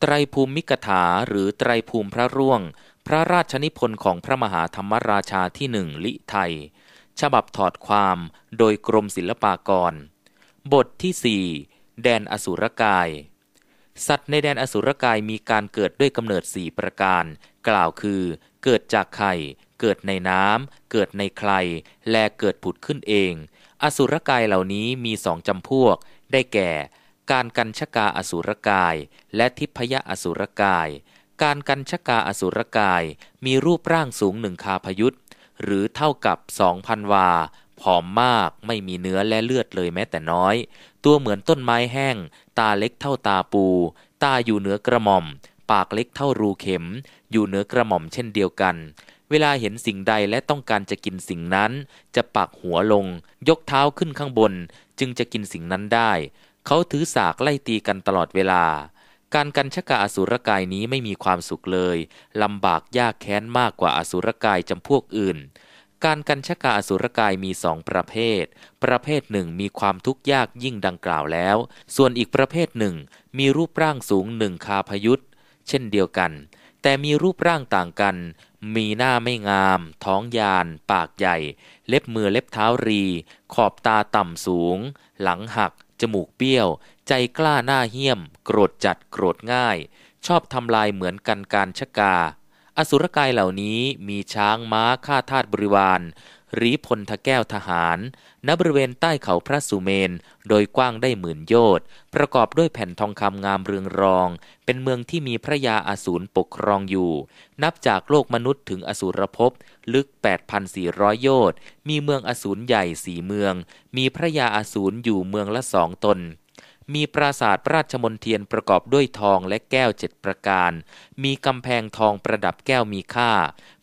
ไตรภูมิกถาหรือไตรภูมิพระร่วง พระราชนิพนธ์ของพระมหาธรรมราชาที่หนึ่งลิไทยฉบับถอดความโดยกรมศิลปากร บทที่สี่แดนอสุรกาย สัตว์ในแดนอสุรกายมีการเกิดด้วยกำเนิดสี่ประการ กล่าวคือ เกิดจากไข่ เกิดในน้ำ เกิดในใครและ เกิดผุดขึ้นเอง อสุรกายเหล่านี้มีสองจำพวกได้แก่การกันชกาอสุรกายและทิพยะอสุรกาย การกันชกาอสุรกายมีรูปร่างสูงหนึ่งคาพยุตหรือเท่ากับสองพันวา ผอมมากไม่มีเนื้อและเลือดเลยแม้แต่น้อย ตัวเหมือนต้นไม้แห้ง ตาเล็กเท่าตาปู ตาอยู่เหนือกระหม่อม ปากเล็กเท่ารูเข็ม อยู่เหนือกระหม่อมเช่นเดียวกัน เวลาเห็นสิ่งใดและต้องการจะกินสิ่งนั้น จะปักหัวลง ยกเท้าขึ้นข้างบน จึงจะกินสิ่งนั้นได้เขาถือสากไล่ตีกันตลอดเวลา การกันชกาอสุรกายนี้ไม่มีความสุขเลย ลำบากยากแค้นมากกว่าอสุรกายจำพวกอื่น การกันชกาอสุรกายมีสองประเภท ประเภทหนึ่งมีความทุกข์ยากยิ่งดังกล่าวแล้ว ส่วนอีกประเภทหนึ่งมีรูปร่างสูงหนึ่งคาพยุตเช่นเดียวกัน แต่มีรูปร่างต่างกัน มีหน้าไม่งาม ท้องยาน ปากใหญ่ เล็บมือเล็บเท้ารี ขอบตาต่ำสูง หลังหักจมูกเปี้ยวใจกล้าหน้าเหี้ยมโกรธจัดโกรธง่าย ชอบทำลายเหมือนกันการชกา อสุรกายเหล่านี้มีช้างม้าฆ่าทาสบริวารรีพลทแก้วทหารณบริเวณใต้เขาพระสุเมนโดยกว้างได้หมื่นโยชน์ ประกอบด้วยแผ่นทองคำงามเรืองรอง เป็นเมืองที่มีพระยาอาสูรปกครองอยู่ นับจากโลกมนุษย์ถึงอสูรภพลึก 8,400 โยชน์ มีเมืองอสูรใหญ่สี่เมือง มีพระยาอาสูรอยู่เมืองละสองตนมีปราสาทราชมนเทียนประกอบด้วยทองและแก้วเจ็ดประการ มีกำแพงทองประดับแก้วมีค่า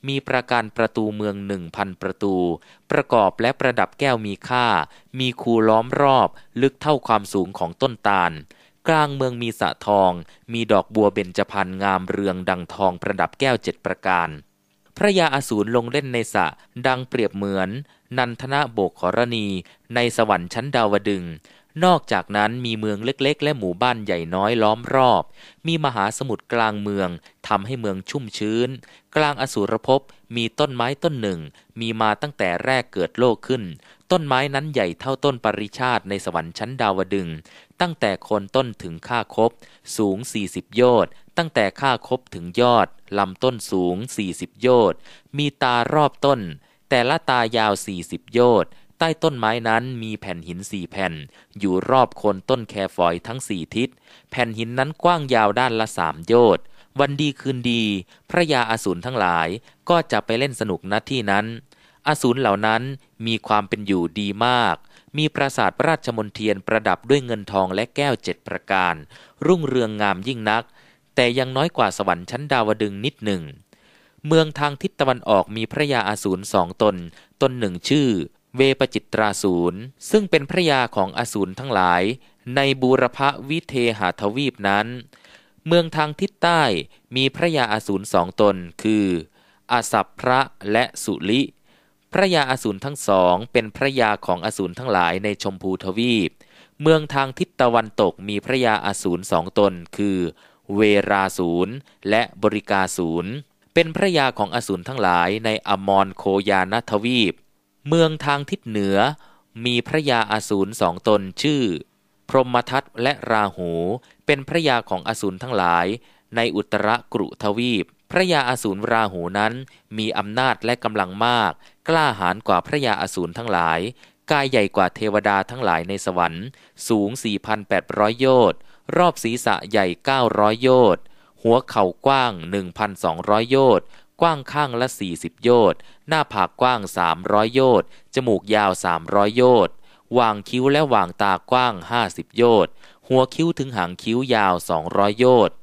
มีประการประตูเมืองหนึ่งพันประตู ประกอบและประดับแก้วมีค่า มีคูล้อมรอบลึกเท่าความสูงของต้นตาล กลางเมืองมีสะทอง มีดอกบัวเบญจพรรณงามเรืองดังทองประดับแก้วเจ็ดประการ พระยาอสูรลงเล่นในสะ ดังเปรียบเหมือนนันทนาโบกขรณีในสวรรค์ชั้นดาวดึงนอกจากนั้นมีเมืองเล็กๆ และหมู่บ้านใหญ่น้อยล้อมรอบ มีมหาสมุทรกลางเมืองทำให้เมืองชุ่มชื้น กลางอสูรภพมีต้นไม้ต้นหนึ่งมีมาตั้งแต่แรกเกิดโลกขึ้น ต้นไม้นั้นใหญ่เท่าต้นปริชาติในสวรรค์ชั้นดาวดึง ตั้งแต่โคนต้นถึงข้าคบ สูง 40 โยชน์ตั้งแต่ข้าคบถึงยอด ลำต้นสูง40โยชน์มีตารอบต้น แต่ละตายาว40โยชน์ใต้ต้นไม้นั้นมีแผ่นหินสี่แผ่นอยู่รอบโคนต้นแคฟอยทั้งสี่ทิศ แผ่นหินนั้นกว้างยาวด้านละสามโยศ์วันดีคืนดี พระยาอสูรทั้งหลายก็จะไปเล่นสนุกณที่นั้น อสูรเหล่านั้นมีความเป็นอยู่ดีมาก มีปราสาทราชมนเทียนประดับด้วยเงินทองและแก้วเจ็ดประการ รุ่งเรืองงามยิ่งนัก แต่ยังน้อยกว่าสวรรค์ชั้นดาวดึงนิดหนึ่ง เมืองทางทิศตะวันออกมีพระยาอาสูรสองตนตนหนึ่งชื่อเวปจิตราสูรซึ่งเป็นพระยาของอสูรทั้งหลาย ในบูรพวิเทหาทวีปนั้น เมืองทางทิศใต้มีพระยาอสูรสองตนคืออาสัพพระและสุลิ พระยาอสูรทั้งสองเป็นพระยาของอสูรทั้งหลายในชมพูทวีป เมืองทางทิศตะวันตกมีพระยาอสูรสองตนคือ เวราสูรและบริกาสูรเป็นพระยาของอสูรทั้งหลายในอมรโคยานทวีปเมืองทางทิศเหนือ มีพระยาอสูรสองตนชื่อพรหมทัตและราหูเป็นพระยาของ อสูรทั้งหลาย ในอุตรกรุทวีป พระยาอสูรราหูนั้นมีอำนาจและกำลังมาก กล้าหาญกว่าพระยาอสูรทั้งหลายกายใหญ่กว่าเทวดาทั้งหลายในสวรรค์ สูง 4,800 โยชน์รอบศีรษะใหญ่ 900โยชน์หัวเข่ากว้าง1,200โยชน์กว้างข้างละ 40โยชน์หน้าผากกว้าง 300โยชน์จมูกยาว 300โยชน์วางคิ้วและวางตากว้าง 50โยชน์หัวคิ้วถึงหางคิ้วยาว 200โยชน์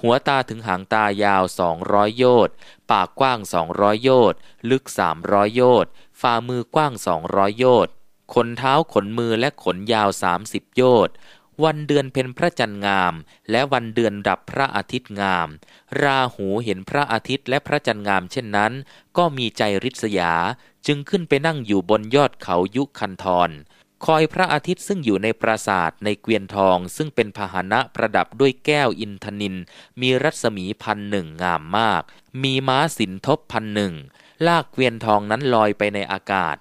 หัวตาถึงหางตายาว 200โยชน์ปากกว้าง 200โยชน์ลึก 300โยชน์ฝ่ามือกว้าง 200โยชน์ขนเท้าขนมือและขนยาว 30โยชน์วันเดือนเพ็นพระจันทร์งาม และวันเดือนดับพระอาทิตย์งาม ราหูเห็นพระอาทิตย์และพระจันทร์งามเช่นนั้น ก็มีใจริษยาจึงขึ้นไปนั่งอยู่บนยอดเขายุคันธรคอยพระอาทิตย์ซึ่งอยู่ในปราศาสตร์ในเกวียนทองซึ่งเป็นพาหนะประดับด้วยแก้วอินทนิน มีรัศมีพันหนึ่งงามมาก มีม้าสินทบพันหนึ่งลากเกวียนทองนั้นลอยไปในอากาศ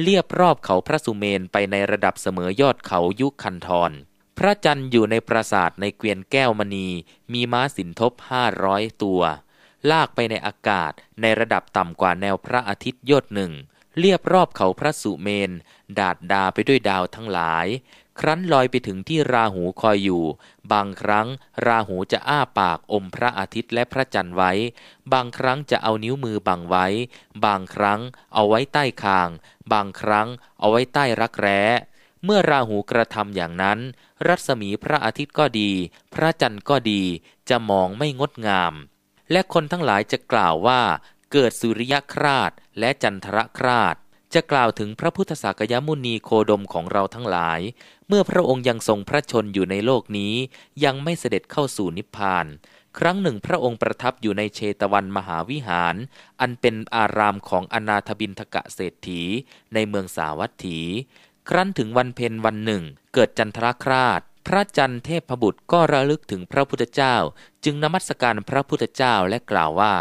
เลียบรอบเขาพระสุเมนไปในระดับเสมอยอดเขายุคันธรพระจันทร์อยู่ในปราสาทในเกวียนแก้วมณีมีม้าสินทบห้าร้อยตัว ลากไปในอากาศในระดับต่ำกว่าแนวพระอาทิตย์ยอดหนึ่งเรียบรอบเขาพระสุเมน ดาดดาไปด้วยดาวทั้งหลาย ครั้นลอยไปถึงที่ราหูคอยอยู่ บางครั้งราหูจะอ้าปากอมพระอาทิตย์และพระจันทร์ไว้ บางครั้งจะเอานิ้วมือบังไว้ บางครั้งเอาไว้ใต้คาง บางครั้งเอาไว้ใต้รักแร้เมื่อราหูกระทำอย่างนั้น รัศมีพระอาทิตย์ก็ดี พระจันทร์ก็ดีจะมองไม่งดงาม และคนทั้งหลายจะกล่าวว่าเกิดสุริยคราชและจันทรคราชจะกล่าวถึงพระพุทธศากยมุนีโคดมของเราทั้งหลาย เมื่อพระองค์ยังทรงพระชนอยู่ในโลกนี้ยังไม่เสด็จเข้าสู่นิพพาน ครั้งหนึ่งพระองค์ประทับอยู่ในเชตวันมหาวิหาร อันเป็นอารามของอนาถบินทกะเศรษฐีในเมืองสาวัตถีครั้นถึงวันเพ็ญวันหนึ่ง เกิดจันทรคราชพระจันทร์เทพบุตรก็ระลึกถึงพระพุทธเจ้า จึงนมัสการพระพุทธเจ้าและกล่าวว่า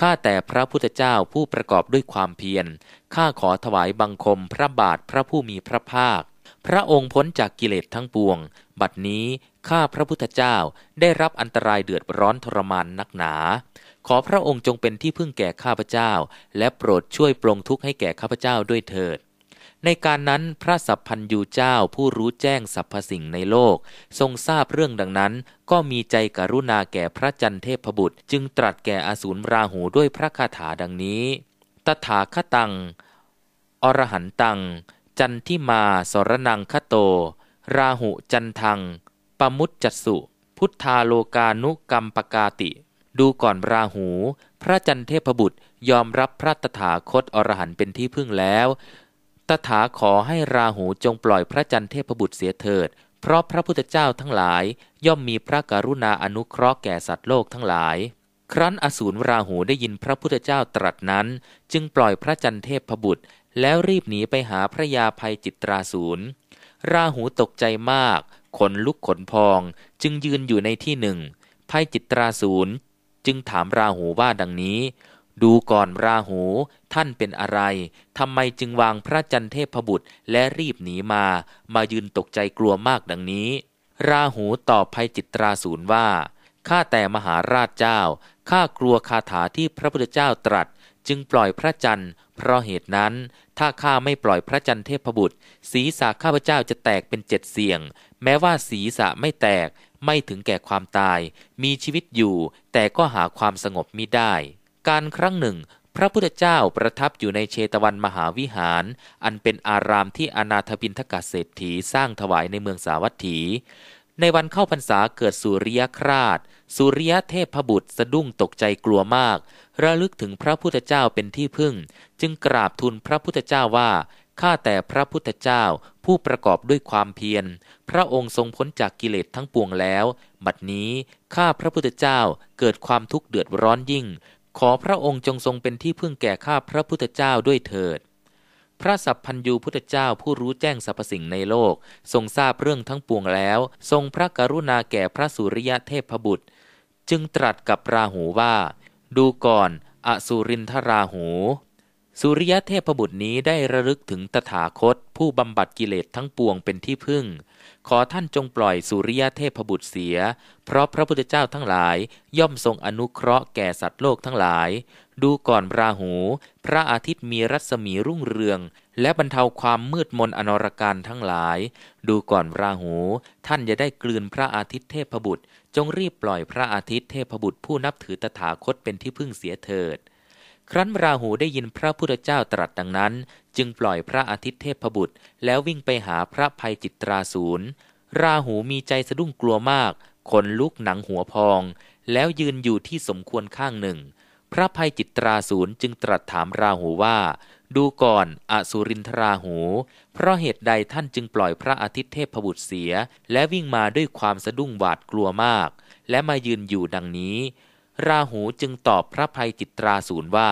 ข้าแต่พระพุทธเจ้าผู้ประกอบด้วยความเพียรข้าขอถวายบังคมพระบาทพระผู้มีพระภาค พระองค์พ้นจากกิเลสทั้งปวง บัดนี้ข้าพระพุทธเจ้าได้รับอันตรายเดือดร้อนทรมานนักหนา ขอพระองค์จงเป็นที่พึ่งแก่ข้าพเจ้า และโปรดช่วยปลงทุกข์ให้แก่ข้าพเจ้าด้วยเถิดในการนั้นพระสัพพัญยูเจ้าผู้รู้แจ้งสรรพสิ่งในโลก ทรงทราบเรื่องดังนั้น ก็มีใจกรุณาแก่พระจันเทพบุตร จึงตรัสแก่อสูรราหูด้วยพระคาถาดังนี้ตถาคตัง อรหันตัง จันทิมา สรนังคโต ราหุจันทัง ปมุตจัสุ พุทธาโลกานุกรรมปกาติ ดูก่อนราหู พระจันเทพบุตรยอมรับพระตถาคตอรหันเป็นที่พึ่งแล้วตถาขอให้ราหูจงปล่อยพระจันทร์เทพบุตรเสียเถิด เพราะพระพุทธเจ้าทั้งหลาย ย่อมมีพระกรุณาอนุเคราะห์แก่สัตว์โลกทั้งหลาย ครั้นอสูรราหูได้ยินพระพุทธเจ้าตรัสนั้น จึงปล่อยพระจันทร์เทพบุตร แล้วรีบหนีไปหาพระยาภัยจิตราสูรราหูตกใจมาก ขนลุกขนพองจึงยืนอยู่ในที่หนึ่ง ภัยจิตราสูรจึงถามราหูว่าดังนี้ดูก่อนราหู ท่านเป็นอะไรทำไมจึงวางพระจันเทพบุตรและรีบหนีมา มายืนตกใจกลัวมากดังนี้ ราหูตอบภัยจิตราศูนย์ว่าข้าแต่มหาราชเจ้าข้ากลัวคาถาที่พระพุทธเจ้าตรัส จึงปล่อยพระจันทร์ เพราะเหตุนั้น ถ้าข้าไม่ปล่อยพระจันทร์เทพบุตร ศีรษะข้าพเจ้าจะแตกเป็นเจ็ดเสี่ยง แม้ว่าศีรษะไม่แตก ไม่ถึงแก่ความตาย มีชีวิตอยู่ แต่ก็หาความสงบมิได้การครั้งหนึ่งพระพุทธเจ้าประทับอยู่ในเชตวันมหาวิหาร อันเป็นอารามที่อนาถบินทกเศรษฐีสร้างถวายในเมืองสาวัตถี ในวันเข้าพรรษาเกิดสุริยคราชสุริยเทพบุตรสะดุ้งตกใจกลัวมาก ระลึกถึงพระพุทธเจ้าเป็นที่พึ่ง จึงกราบทูลพระพุทธเจ้าว่าข้าแต่พระพุทธเจ้าผู้ประกอบด้วยความเพียร พระองค์ทรงพ้นจากกิเลสทั้งปวงแล้ว บัดนี้ข้าพระพุทธเจ้าเกิดความทุกข์เดือดร้อนยิ่งขอพระองค์จงทรงเป็นที่พึ่งแก่ข้าพระพุทธเจ้าด้วยเถิด พระสัพพัญยูพุทธเจ้าผู้รู้แจ้งสรรพสิ่งในโลก ทรงทราบเรื่องทั้งปวงแล้ว ทรงพระกรุณาแก่พระสุริยะเทพบุตร จึงตรัสกับราหูว่า ดูก่อนอสุรินทราหูสุริยเทพบุตรนี้ได้ระลึกถึงตถาคตผู้บำบัดกิเลสทั้งปวงเป็นที่พึ่ง ขอท่านจงปล่อยสุริยเทพบุตรเสีย เพราะพระพุทธเจ้าทั้งหลายย่อมทรงอนุเคราะห์แก่สัตว์โลกทั้งหลาย ดูก่อนราหู พระอาทิตย์มีรัศมีรุ่งเรืองและบรรเทาความมืดมนอนรการทั้งหลาย ดูก่อนราหู ท่านจะได้กลืนพระอาทิตย์เทพบุตร จงรีบปล่อยพระอาทิตย์เทพบุตรผู้นับถือตถาคตเป็นที่พึ่งเสียเถิดครั้นราหูได้ยินพระพุทธเจ้าตรัสดังนั้น จึงปล่อยพระอาทิตย์เทพบุตร แล้ววิ่งไปหาพระภัยจิตราศูนย์ราหูมีใจสะดุ้งกลัวมากขนลุกหนังหัวพอง แล้วยืนอยู่ที่สมควรข้างหนึ่ง พระภัยจิตราศูนย์จึงตรัสถามราหูว่า ดูก่อนอสุรินทราหู เพราะเหตุใดท่านจึงปล่อยพระอาทิตย์เทพบุตรเสีย และวิ่งมาด้วยความสะดุ้งหวาดกลัวมาก และมายืนอยู่ดังนี้ราหูจึงตอบพระภัยจิตราสูนว่า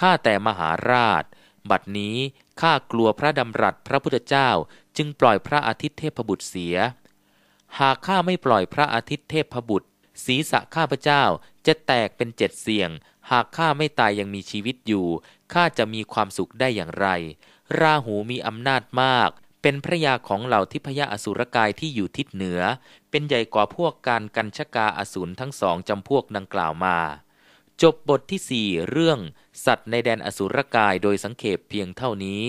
ข้าแต่มหาราช บัดนี้ข้ากลัวพระดำรัสพระพุทธเจ้าจึงปล่อยพระอาทิตย์เทพบุตรเสีย หากข้าไม่ปล่อยพระอาทิตย์เทพบุตร ศีรษะข้าพเจ้าจะแตกเป็นเจ็ดเสียง หากข้าไม่ตายยังมีชีวิตอยู่ข้าจะมีความสุขได้อย่างไร ราหูมีอำนาจมาก เป็นพระยาของเหล่าทิพยอสุรกายที่อยู่ทิศเหนือเป็นใหญ่กว่าพวกการกันชกาอสูรทั้งสองจำพวกดังกล่าวมา จบบทที่สี่เรื่อง สัตว์ในแดนอสุรกายโดยสังเขปเพียงเท่านี้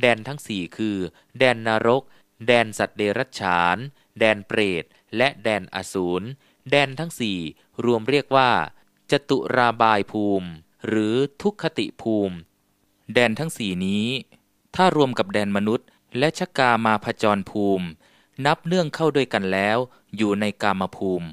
แดนทั้งสี่คือ แดนนรก แดนสัตว์เดรัจฉาน แดนเปรตและแดนอสูร แดนทั้งสี่รวมเรียกว่า จตุราบายภูมิ หรือทุกขติภูมิ แดนทั้งสี่นี้ ถ้ารวมกับแดนมนุษย์ และชกามาพจรภูมินับเนื่องเข้าด้วยกันแล้ว อยู่ในกามภูมิ